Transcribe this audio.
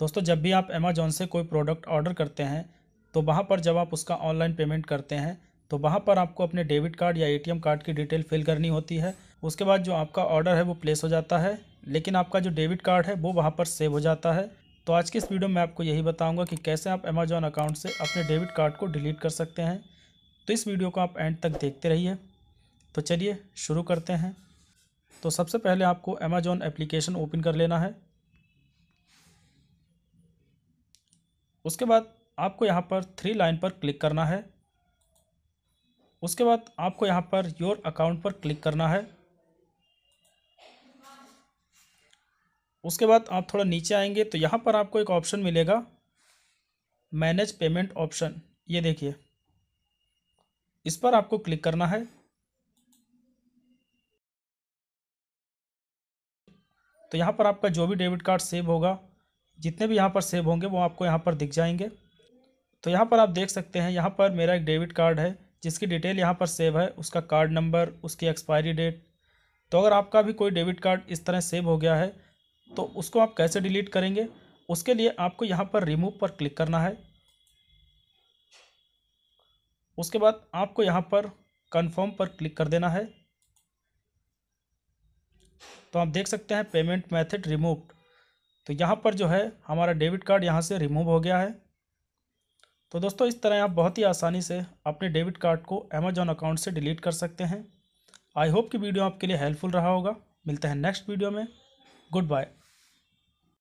दोस्तों जब भी आप अमेजोन से कोई प्रोडक्ट ऑर्डर करते हैं तो वहाँ पर जब आप उसका ऑनलाइन पेमेंट करते हैं तो वहाँ पर आपको अपने डेबिट कार्ड या एटीएम कार्ड की डिटेल फिल करनी होती है उसके बाद जो आपका ऑर्डर है वो प्लेस हो जाता है लेकिन आपका जो डेबिट कार्ड है वो वहाँ पर सेव हो जाता है तो आज की इस वीडियो में आपको यही बताऊँगा कि कैसे आप अमेजॉन अकाउंट से अपने डेबिट कार्ड को डिलीट कर सकते हैं तो इस वीडियो को आप एंड तक देखते रहिए तो चलिए शुरू करते हैं तो सबसे पहले आपको अमेजॉन एप्लीकेशन ओपन कर लेना है उसके बाद आपको यहाँ पर थ्री लाइन पर क्लिक करना है उसके बाद आपको यहाँ पर योर अकाउंट पर क्लिक करना है उसके बाद आप थोड़ा नीचे आएंगे तो यहाँ पर आपको एक ऑप्शन मिलेगा मैनेज पेमेंट ऑप्शन ये देखिए इस पर आपको क्लिक करना है तो यहाँ पर आपका जो भी डेबिट कार्ड सेव होगा जितने भी यहाँ पर सेव होंगे वो आपको यहाँ पर दिख जाएंगे तो यहाँ पर आप देख सकते हैं यहाँ पर मेरा एक डेबिट कार्ड है जिसकी डिटेल यहाँ पर सेव है उसका कार्ड नंबर उसकी एक्सपायरी डेट तो अगर आपका भी कोई डेबिट कार्ड इस तरह सेव हो गया है तो उसको आप कैसे डिलीट करेंगे उसके लिए आपको यहाँ पर रिमूव पर क्लिक करना है उसके बाद आपको यहाँ पर कन्फर्म पर क्लिक कर देना है तो आप देख सकते हैं पेमेंट मैथड रिमूव्ड तो यहाँ पर जो है हमारा डेबिट कार्ड यहाँ से रिमूव हो गया है तो दोस्तों इस तरह आप बहुत ही आसानी से अपने डेबिट कार्ड को अमेजॉन अकाउंट से डिलीट कर सकते हैं आई होप कि वीडियो आपके लिए हेल्पफुल रहा होगा मिलते हैं नेक्स्ट वीडियो में गुड बाय